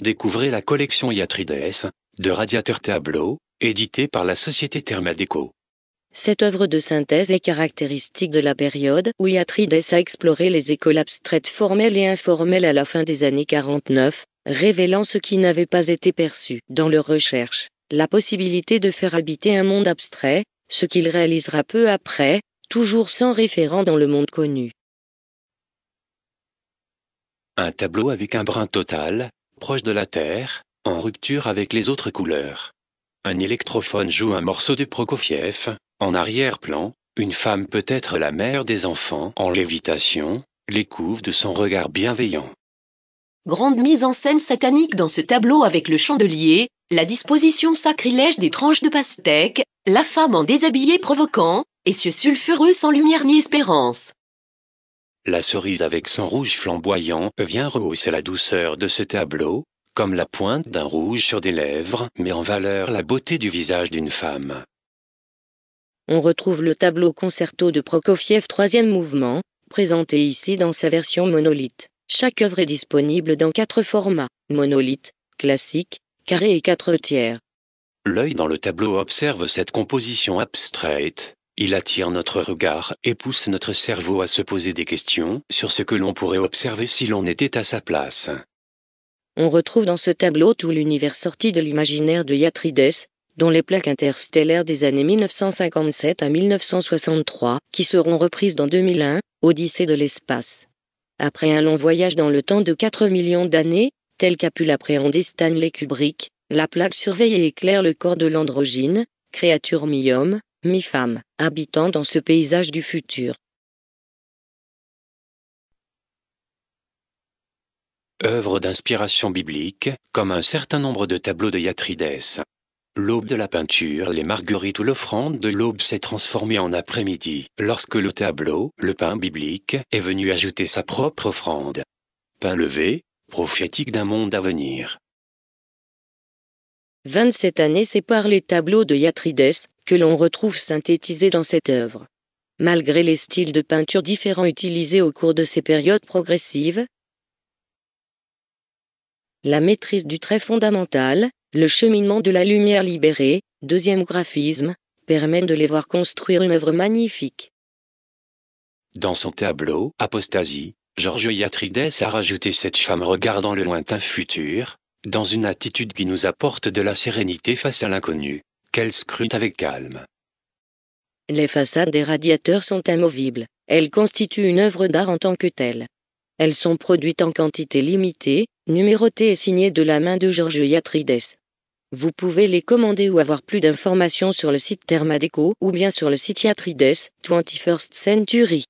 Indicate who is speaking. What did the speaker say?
Speaker 1: découvrez la collection Yatrides, de Radiateur Tableau, édité par la société Thermadeco.
Speaker 2: Cette œuvre de synthèse est caractéristique de la période où Yatrides a exploré les écoles abstraites formelles et informelles à la fin des années 49, révélant ce qui n'avait pas été perçu dans leurs recherches, la possibilité de faire habiter un monde abstrait, ce qu'il réalisera peu après, toujours sans référent dans le monde connu.
Speaker 1: Un tableau avec un brin total, proche de la Terre, en rupture avec les autres couleurs. Un électrophone joue un morceau de Prokofiev, en arrière-plan, une femme peut être la mère des enfants en lévitation, les couve de son regard bienveillant.
Speaker 2: Grande mise en scène satanique dans ce tableau avec le chandelier, la disposition sacrilège des tranches de pastèque, la femme en déshabillé provoquant, et ce sulfureux sans lumière ni espérance.
Speaker 1: La cerise avec son rouge flamboyant vient rehausser la douceur de ce tableau, comme la pointe d'un rouge sur des lèvres met en valeur la beauté du visage d'une femme.
Speaker 2: On retrouve le tableau concerto de Prokofiev troisième mouvement, présenté ici dans sa version monolithe. Chaque œuvre est disponible dans quatre formats, monolithe, classique, carré et quatre tiers.
Speaker 1: L'œil dans le tableau observe cette composition abstraite, il attire notre regard et pousse notre cerveau à se poser des questions sur ce que l'on pourrait observer si l'on était à sa place.
Speaker 2: On retrouve dans ce tableau tout l'univers sorti de l'imaginaire de Yatrides, dont les plaques interstellaires des années 1957 à 1963, qui seront reprises dans 2001, Odyssée de l'espace. Après un long voyage dans le temps de 4 millions d'années, tel qu'a pu l'appréhender Stanley Kubrick, la plaque surveille et éclaire le corps de l'androgyne, créature mi-homme, mi-femme, habitant dans ce paysage du futur.
Speaker 1: Œuvre d'inspiration biblique, comme un certain nombre de tableaux de Yatrides. L'aube de la peinture, les marguerites ou l'offrande de l'aube s'est transformée en après-midi, lorsque le tableau, le pain biblique, est venu ajouter sa propre offrande. Pain levé, prophétique d'un monde à venir.
Speaker 2: 27 années séparent les tableaux de Yatrides, que l'on retrouve synthétisés dans cette œuvre. Malgré les styles de peinture différents utilisés au cours de ces périodes progressives, la maîtrise du trait fondamental, le cheminement de la lumière libérée, deuxième graphisme, permet de les voir construire une œuvre magnifique.
Speaker 1: Dans son tableau Apostasie, Georges Iatrides a rajouté cette femme regardant le lointain futur, dans une attitude qui nous apporte de la sérénité face à l'inconnu, qu'elle scrute avec calme.
Speaker 2: Les façades des radiateurs sont amovibles, elles constituent une œuvre d'art en tant que telle. Elles sont produites en quantité limitée, numérotées et signées de la main de Georges Yatrides. Vous pouvez les commander ou avoir plus d'informations sur le site Thermadeco ou bien sur le site Yatrides, 21st Century.